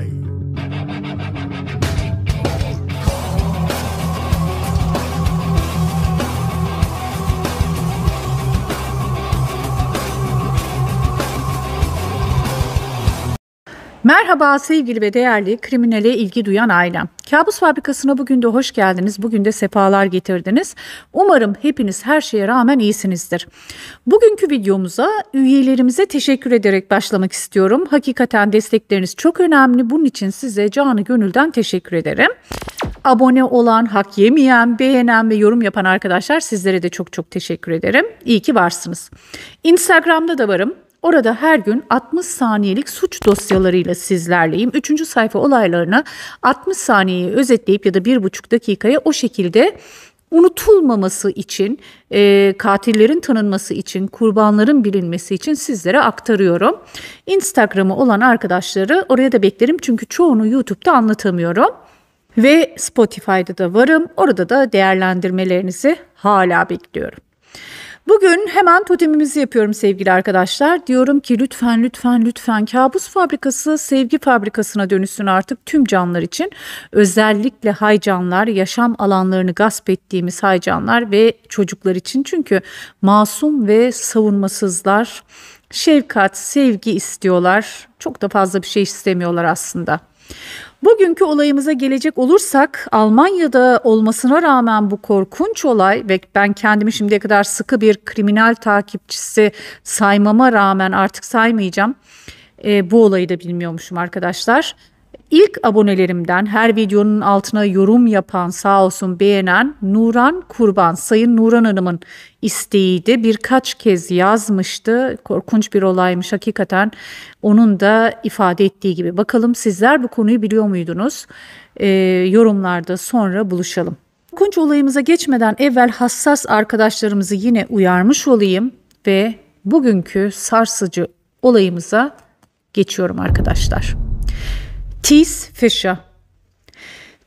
I Merhaba sevgili ve değerli kriminale ilgi duyan ailem. Kabus fabrikasına bugün de hoş geldiniz. Bugün de sefalar getirdiniz. Umarım hepiniz her şeye rağmen iyisinizdir. Bugünkü videomuza üyelerimize teşekkür ederek başlamak istiyorum. Hakikaten destekleriniz çok önemli. Bunun için size canı gönülden teşekkür ederim. Abone olan, hak yemeyen, beğenen ve yorum yapan arkadaşlar sizlere de çok çok teşekkür ederim. İyi ki varsınız. Instagram'da da varım. Orada her gün 60 saniyelik suç dosyalarıyla sizlerleyim. Üçüncü sayfa olaylarına 60 saniyeyi özetleyip ya da bir buçuk dakikaya o şekilde unutulmaması için, e, katillerin tanınması için, kurbanların bilinmesi için sizlere aktarıyorum. Instagram'ı olan arkadaşları oraya da beklerim çünkü çoğunu YouTube'da anlatamıyorum. Ve Spotify'da da varım. Orada da değerlendirmelerinizi hala bekliyorum. Bugün hemen totemimizi yapıyorum sevgili arkadaşlar. Diyorum ki lütfen lütfen lütfen kabus fabrikası sevgi fabrikasına dönüşsün artık tüm canlılar için. Özellikle haycanlar, yaşam alanlarını gasp ettiğimiz haycanlar ve çocuklar için. Çünkü masum ve savunmasızlar şefkat, sevgi istiyorlar. Çok da fazla bir şey istemiyorlar aslında. Bugünkü olayımıza gelecek olursak Almanya'da olmasına rağmen bu korkunç olay ve ben kendimi şimdiye kadar sıkı bir kriminal takipçisi saymama rağmen artık saymayacağım. E, bu olayı da bilmiyormuşum arkadaşlar. İlk abonelerimden her videonun altına yorum yapan sağ olsun beğenen Nuran Kurban. Sayın Nuran Hanım'ın isteğiydi. Birkaç kez yazmıştı. Korkunç bir olaymış hakikaten. Onun da ifade ettiği gibi. Bakalım sizler bu konuyu biliyor muydunuz? Ee, yorumlarda sonra buluşalım. Korkunç olayımıza geçmeden evvel hassas arkadaşlarımızı yine uyarmış olayım ve bugünkü sarsıcı olayımıza geçiyorum arkadaşlar. Tis Fischer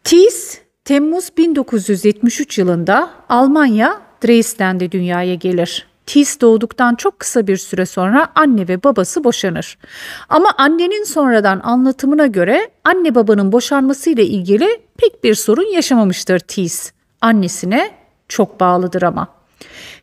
Tis, Temmuz 1973 yılında Almanya Dresden'de dünyaya gelir. Tis doğduktan çok kısa bir süre sonra anne ve babası boşanır. Ama annenin sonradan anlatımına göre anne babanın boşanmasıyla ilgili pek bir sorun yaşamamıştır Tis. Annesine çok bağlıdır ama.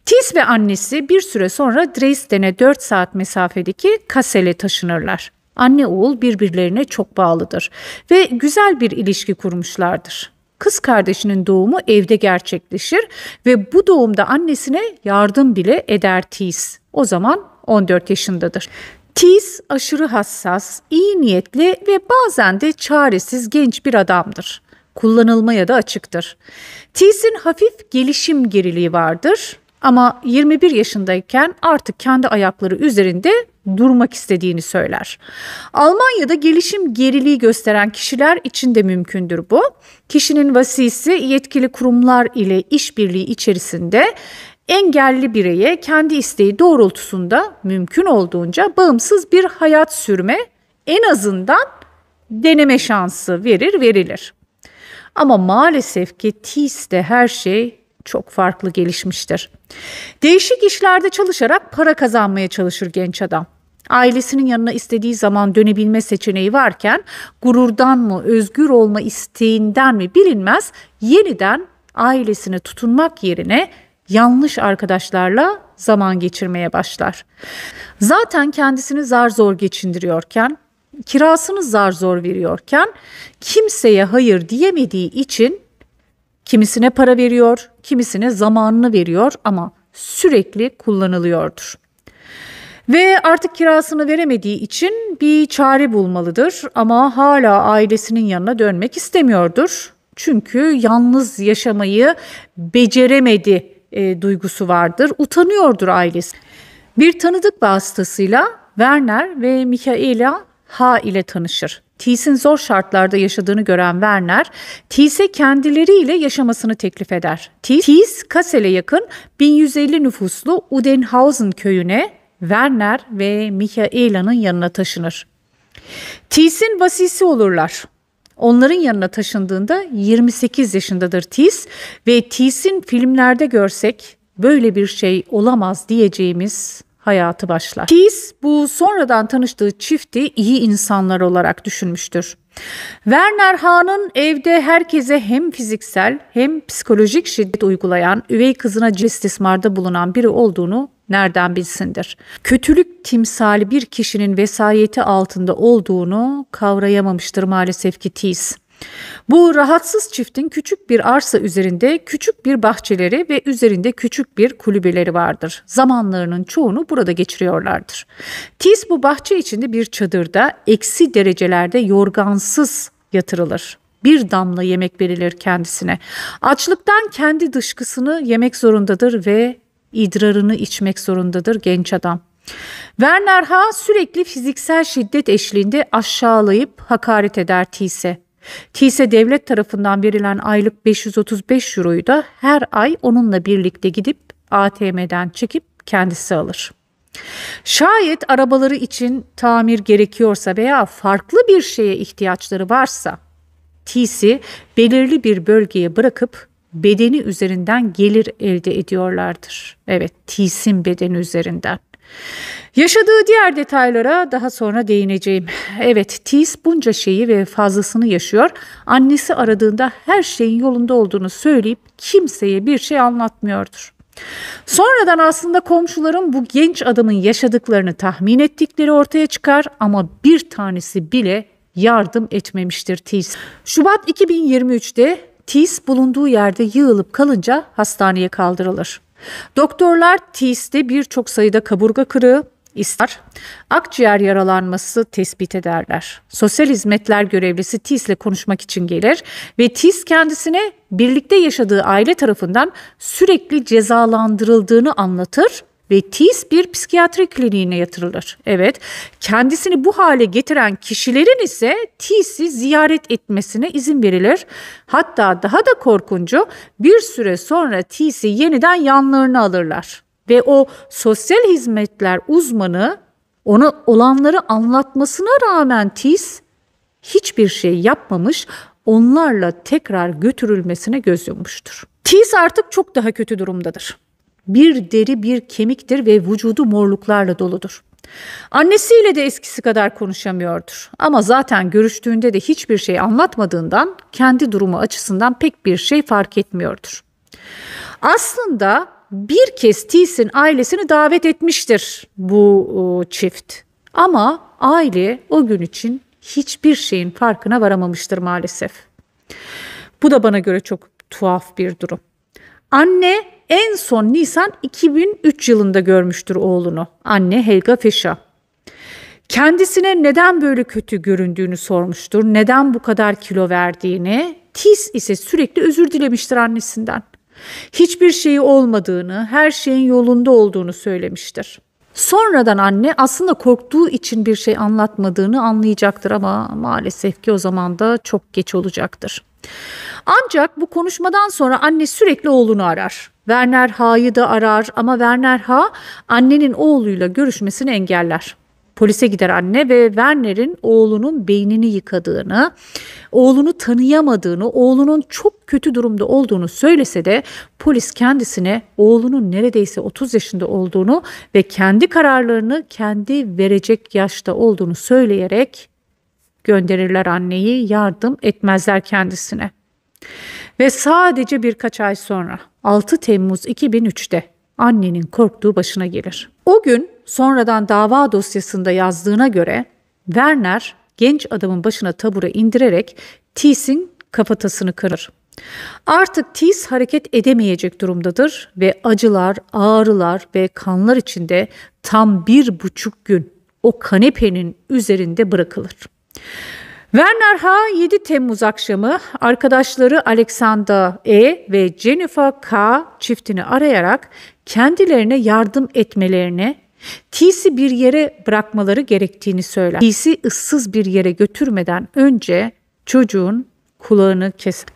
Tis ve annesi bir süre sonra Dresden'e 4 saat mesafedeki Kassel'e taşınırlar anne oğul birbirlerine çok bağlıdır ve güzel bir ilişki kurmuşlardır. Kız kardeşinin doğumu evde gerçekleşir ve bu doğumda annesine yardım bile eder Tiz. O zaman 14 yaşındadır. Tiz aşırı hassas, iyi niyetli ve bazen de çaresiz genç bir adamdır. Kullanılmaya da açıktır. Tiz'in hafif gelişim geriliği vardır ama 21 yaşındayken artık kendi ayakları üzerinde durmak istediğini söyler. Almanya'da gelişim geriliği gösteren kişiler için de mümkündür bu. Kişinin vasisi yetkili kurumlar ile işbirliği içerisinde engelli bireye kendi isteği doğrultusunda mümkün olduğunca bağımsız bir hayat sürme en azından deneme şansı verir verilir. Ama maalesef ki TİS'te her şey çok farklı gelişmiştir. Değişik işlerde çalışarak para kazanmaya çalışır genç adam. Ailesinin yanına istediği zaman dönebilme seçeneği varken gururdan mı, özgür olma isteğinden mi bilinmez yeniden ailesine tutunmak yerine yanlış arkadaşlarla zaman geçirmeye başlar. Zaten kendisini zar zor geçindiriyorken, kirasını zar zor veriyorken kimseye hayır diyemediği için kimisine para veriyor, kimisine zamanını veriyor ama sürekli kullanılıyordur. Ve artık kirasını veremediği için bir çare bulmalıdır ama hala ailesinin yanına dönmek istemiyordur. Çünkü yalnız yaşamayı beceremedi e, duygusu vardır. Utanıyordur ailesi. Bir tanıdık vasıtasıyla Werner ve Michaela Ha ile tanışır. Tis'in zor şartlarda yaşadığını gören Werner, Tis'e kendileriyle yaşamasını teklif eder. Tis, Kassel'e yakın 1150 nüfuslu Udenhausen köyüne Werner ve Michaela'nın yanına taşınır. Tis'in vasisi olurlar. Onların yanına taşındığında 28 yaşındadır Tis ve Tis'in filmlerde görsek böyle bir şey olamaz diyeceğimiz hayatı başlar. Keyes bu sonradan tanıştığı çifti iyi insanlar olarak düşünmüştür. Werner Hahn'ın evde herkese hem fiziksel hem psikolojik şiddet uygulayan üvey kızına istismarda bulunan biri olduğunu nereden bilsindir. Kötülük timsali bir kişinin vesayeti altında olduğunu kavrayamamıştır maalesef ki Tease. Bu rahatsız çiftin küçük bir arsa üzerinde küçük bir bahçeleri ve üzerinde küçük bir kulübeleri vardır. Zamanlarının çoğunu burada geçiriyorlardır. Tis bu bahçe içinde bir çadırda eksi derecelerde yorgansız yatırılır bir damla yemek verilir kendisine. Açlıktan kendi dışkısını yemek zorundadır ve idrarını içmek zorundadır genç adam. Werner Ha sürekli fiziksel şiddet eşliğinde aşağılayıp hakaret eder Tise. Ki ise devlet tarafından verilen aylık 535 euroyu da her ay onunla birlikte gidip ATM'den çekip kendisi alır. Şayet arabaları için tamir gerekiyorsa veya farklı bir şeye ihtiyaçları varsa TC belirli bir bölgeye bırakıp bedeni üzerinden gelir elde ediyorlardır. Evet, TC'in bedeni üzerinden. Yaşadığı diğer detaylara daha sonra değineceğim. Evet, Tis bunca şeyi ve fazlasını yaşıyor. Annesi aradığında her şeyin yolunda olduğunu söyleyip kimseye bir şey anlatmıyordur. Sonradan aslında komşuların bu genç adamın yaşadıklarını tahmin ettikleri ortaya çıkar ama bir tanesi bile yardım etmemiştir Tis. Şubat 2023'te Tis bulunduğu yerde yığılıp kalınca hastaneye kaldırılır. Doktorlar TIS'te birçok sayıda kaburga kırığı, ister. Akciğer yaralanması tespit ederler. Sosyal hizmetler görevlisi TIS ile konuşmak için gelir ve TIS kendisine birlikte yaşadığı aile tarafından sürekli cezalandırıldığını anlatır ve TİS bir psikiyatri kliniğine yatırılır. Evet, kendisini bu hale getiren kişilerin ise TİS'i ziyaret etmesine izin verilir. Hatta daha da korkuncu bir süre sonra TİS'i yeniden yanlarına alırlar. Ve o sosyal hizmetler uzmanı ona olanları anlatmasına rağmen TİS hiçbir şey yapmamış, onlarla tekrar götürülmesine göz yummuştur. TİS artık çok daha kötü durumdadır bir deri bir kemiktir ve vücudu morluklarla doludur. Annesiyle de eskisi kadar konuşamıyordur. Ama zaten görüştüğünde de hiçbir şey anlatmadığından kendi durumu açısından pek bir şey fark etmiyordur. Aslında bir kez Tis'in ailesini davet etmiştir bu e, çift. Ama aile o gün için hiçbir şeyin farkına varamamıştır maalesef. Bu da bana göre çok tuhaf bir durum. Anne en son Nisan 2003 yılında görmüştür oğlunu. Anne Helga Fischer. Kendisine neden böyle kötü göründüğünü sormuştur. Neden bu kadar kilo verdiğini. Tis ise sürekli özür dilemiştir annesinden. Hiçbir şeyi olmadığını, her şeyin yolunda olduğunu söylemiştir. Sonradan anne aslında korktuğu için bir şey anlatmadığını anlayacaktır ama maalesef ki o zaman da çok geç olacaktır. Ancak bu konuşmadan sonra anne sürekli oğlunu arar. Werner Ha'yı da arar ama Werner Ha annenin oğluyla görüşmesini engeller. Polise gider anne ve Werner'in oğlunun beynini yıkadığını, oğlunu tanıyamadığını, oğlunun çok kötü durumda olduğunu söylese de polis kendisine oğlunun neredeyse 30 yaşında olduğunu ve kendi kararlarını kendi verecek yaşta olduğunu söyleyerek gönderirler anneyi, yardım etmezler kendisine. Ve sadece birkaç ay sonra 6 Temmuz 2003'te annenin korktuğu başına gelir. O gün sonradan dava dosyasında yazdığına göre Werner genç adamın başına tabure indirerek Tis'in kafatasını kırar. Artık Tis hareket edemeyecek durumdadır ve acılar, ağrılar ve kanlar içinde tam bir buçuk gün o kanepenin üzerinde bırakılır. Werner H. 7 Temmuz akşamı arkadaşları Alexandra E. ve Jennifer K. çiftini arayarak kendilerine yardım etmelerini Tisi bir yere bırakmaları gerektiğini söyler. Tisi ıssız bir yere götürmeden önce çocuğun kulağını keser.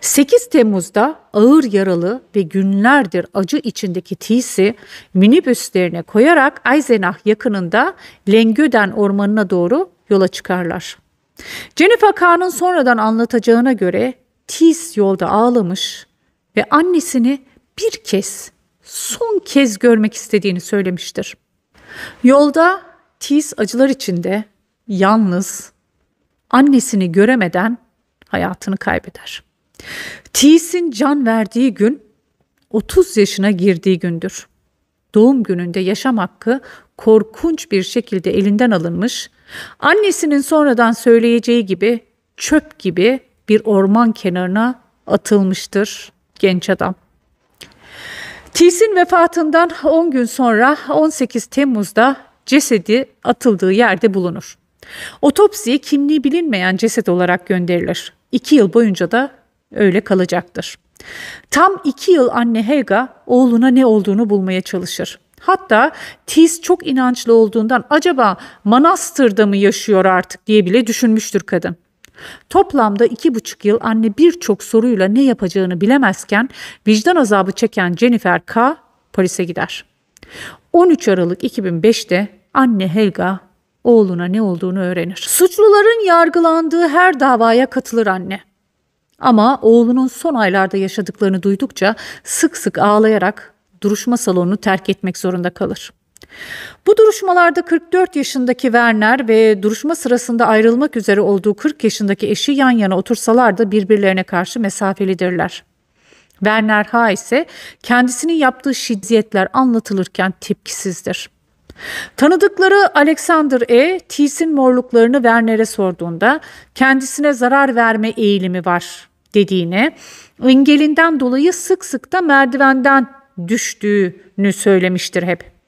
8 Temmuz'da ağır yaralı ve günlerdir acı içindeki Tisi minibüslerine koyarak Eisenach yakınında Lengöden ormanına doğru yola çıkarlar. Jennifer Kahn'ın sonradan anlatacağına göre Tis yolda ağlamış ve annesini bir kez, son kez görmek istediğini söylemiştir. Yolda tiz acılar içinde yalnız annesini göremeden hayatını kaybeder. Tiis'in can verdiği gün 30 yaşına girdiği gündür. Doğum gününde yaşam hakkı korkunç bir şekilde elinden alınmış. Annesinin sonradan söyleyeceği gibi çöp gibi bir orman kenarına atılmıştır genç adam. Tilsin vefatından 10 gün sonra 18 Temmuz'da cesedi atıldığı yerde bulunur. Otopsiye kimliği bilinmeyen ceset olarak gönderilir. 2 yıl boyunca da öyle kalacaktır. Tam 2 yıl anne Helga oğluna ne olduğunu bulmaya çalışır. Hatta Tiz çok inançlı olduğundan acaba manastırda mı yaşıyor artık diye bile düşünmüştür kadın. Toplamda iki buçuk yıl anne birçok soruyla ne yapacağını bilemezken vicdan azabı çeken Jennifer K. polise gider. 13 Aralık 2005'te anne Helga oğluna ne olduğunu öğrenir. Suçluların yargılandığı her davaya katılır anne. Ama oğlunun son aylarda yaşadıklarını duydukça sık sık ağlayarak duruşma salonunu terk etmek zorunda kalır. Bu duruşmalarda 44 yaşındaki Werner ve duruşma sırasında ayrılmak üzere olduğu 40 yaşındaki eşi yan yana otursalar da birbirlerine karşı mesafelidirler. Werner ha ise kendisinin yaptığı şiddetler anlatılırken tepkisizdir. Tanıdıkları Alexander E. Tisin morluklarını Werner'e sorduğunda kendisine zarar verme eğilimi var dediğine, engelinden dolayı sık sık da merdivenden düştüğünü söylemiştir hep.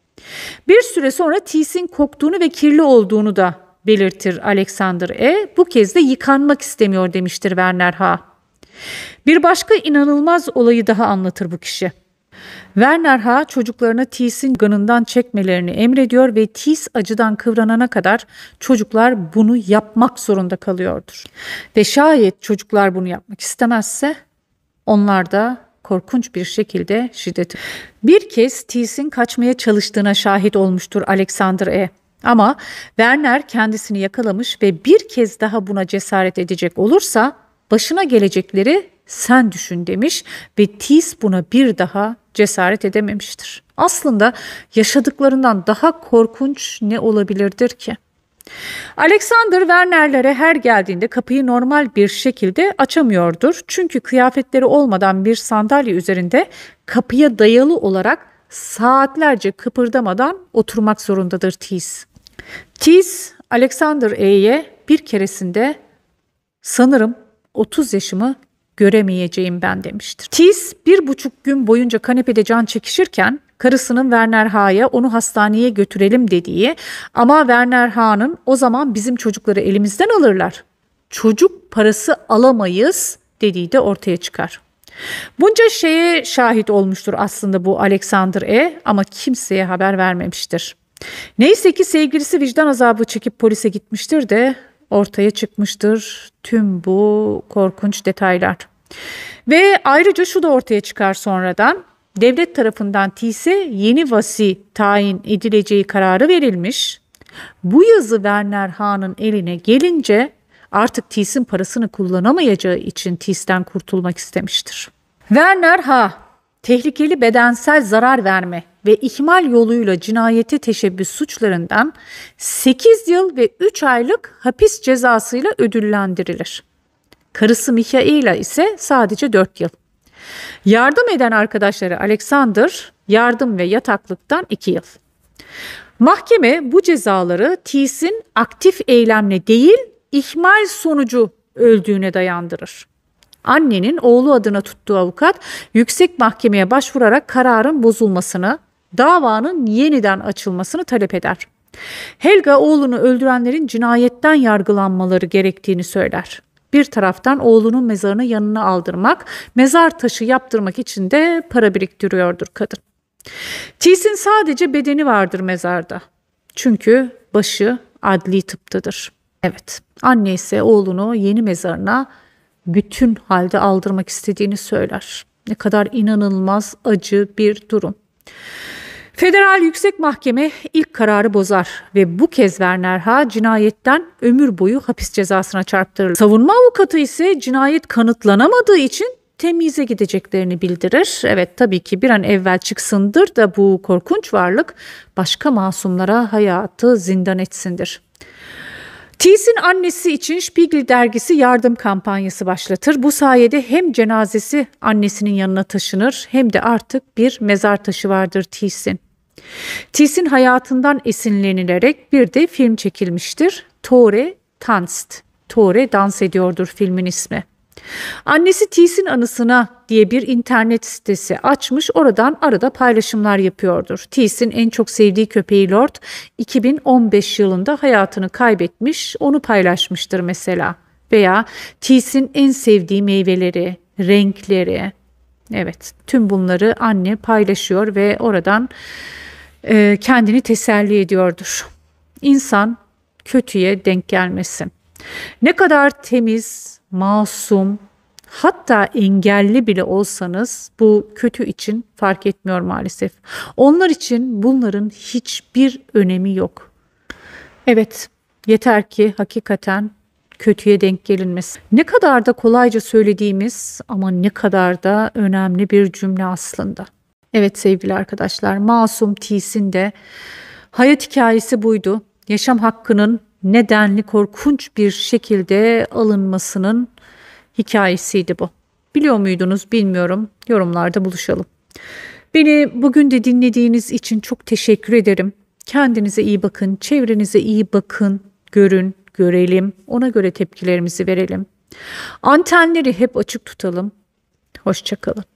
Bir süre sonra tisin koktuğunu ve kirli olduğunu da belirtir Alexander E. Bu kez de yıkanmak istemiyor demiştir Werner H. Bir başka inanılmaz olayı daha anlatır bu kişi. Werner H. çocuklarına Tis'in ganından çekmelerini emrediyor ve Tis acıdan kıvranana kadar çocuklar bunu yapmak zorunda kalıyordur. Ve şayet çocuklar bunu yapmak istemezse onlar da korkunç bir şekilde şiddet. Bir kez Tis'in kaçmaya çalıştığına şahit olmuştur Alexander E. Ama Werner kendisini yakalamış ve bir kez daha buna cesaret edecek olursa başına gelecekleri sen düşün demiş ve Tis buna bir daha cesaret edememiştir. Aslında yaşadıklarından daha korkunç ne olabilirdir ki? Alexander Werner'lere her geldiğinde kapıyı normal bir şekilde açamıyordur. Çünkü kıyafetleri olmadan bir sandalye üzerinde kapıya dayalı olarak saatlerce kıpırdamadan oturmak zorundadır Tiz. Tiz Alexander E'ye bir keresinde sanırım 30 yaşımı göremeyeceğim ben demiştir. Tiz bir buçuk gün boyunca kanepede can çekişirken karısının Werner Ha'ya onu hastaneye götürelim dediği ama Werner Ha'nın o zaman bizim çocukları elimizden alırlar. Çocuk parası alamayız dediği de ortaya çıkar. Bunca şeye şahit olmuştur aslında bu Alexander E ama kimseye haber vermemiştir. Neyse ki sevgilisi vicdan azabı çekip polise gitmiştir de ortaya çıkmıştır tüm bu korkunç detaylar. Ve ayrıca şu da ortaya çıkar sonradan devlet tarafından TİS'e yeni vasi tayin edileceği kararı verilmiş. Bu yazı Werner Hahn'ın eline gelince artık TİS'in parasını kullanamayacağı için TİS'ten kurtulmak istemiştir. Werner Hahn tehlikeli bedensel zarar verme ve ihmal yoluyla cinayete teşebbüs suçlarından 8 yıl ve 3 aylık hapis cezasıyla ödüllendirilir. Karısı Mikaela ise sadece 4 yıl. Yardım eden arkadaşları Alexander yardım ve yataklıktan 2 yıl. Mahkeme bu cezaları Tis'in aktif eylemle değil ihmal sonucu öldüğüne dayandırır. Annenin oğlu adına tuttuğu avukat yüksek mahkemeye başvurarak kararın bozulmasını, davanın yeniden açılmasını talep eder. Helga oğlunu öldürenlerin cinayetten yargılanmaları gerektiğini söyler bir taraftan oğlunun mezarını yanına aldırmak, mezar taşı yaptırmak için de para biriktiriyordur kadın. Tees'in sadece bedeni vardır mezarda. Çünkü başı adli tıptadır. Evet, anne ise oğlunu yeni mezarına bütün halde aldırmak istediğini söyler. Ne kadar inanılmaz acı bir durum. Federal Yüksek Mahkeme ilk kararı bozar ve bu kez ha cinayetten ömür boyu hapis cezasına çarptırılır. Savunma avukatı ise cinayet kanıtlanamadığı için temize gideceklerini bildirir. Evet tabii ki bir an evvel çıksındır da bu korkunç varlık başka masumlara hayatı zindan etsindir. Thies'in annesi için Spiegel dergisi yardım kampanyası başlatır. Bu sayede hem cenazesi annesinin yanına taşınır hem de artık bir mezar taşı vardır Thies'in. Thies'in hayatından esinlenilerek bir de film çekilmiştir. Tore Tanzt. Tore dans ediyordur filmin ismi. Annesi Tees'in anısına diye bir internet sitesi açmış oradan arada paylaşımlar yapıyordur. Tees'in en çok sevdiği köpeği Lord 2015 yılında hayatını kaybetmiş onu paylaşmıştır mesela. Veya Tees'in en sevdiği meyveleri, renkleri. Evet tüm bunları anne paylaşıyor ve oradan e, kendini teselli ediyordur. İnsan kötüye denk gelmesin. Ne kadar temiz, masum, hatta engelli bile olsanız bu kötü için fark etmiyor maalesef. Onlar için bunların hiçbir önemi yok. Evet, yeter ki hakikaten kötüye denk gelinmesi. Ne kadar da kolayca söylediğimiz ama ne kadar da önemli bir cümle aslında. Evet sevgili arkadaşlar, Masum T'sin de hayat hikayesi buydu. Yaşam hakkının nedenli korkunç bir şekilde alınmasının hikayesiydi bu. Biliyor muydunuz bilmiyorum. Yorumlarda buluşalım. Beni bugün de dinlediğiniz için çok teşekkür ederim. Kendinize iyi bakın, çevrenize iyi bakın, görün, görelim, ona göre tepkilerimizi verelim. Antenleri hep açık tutalım. Hoşçakalın.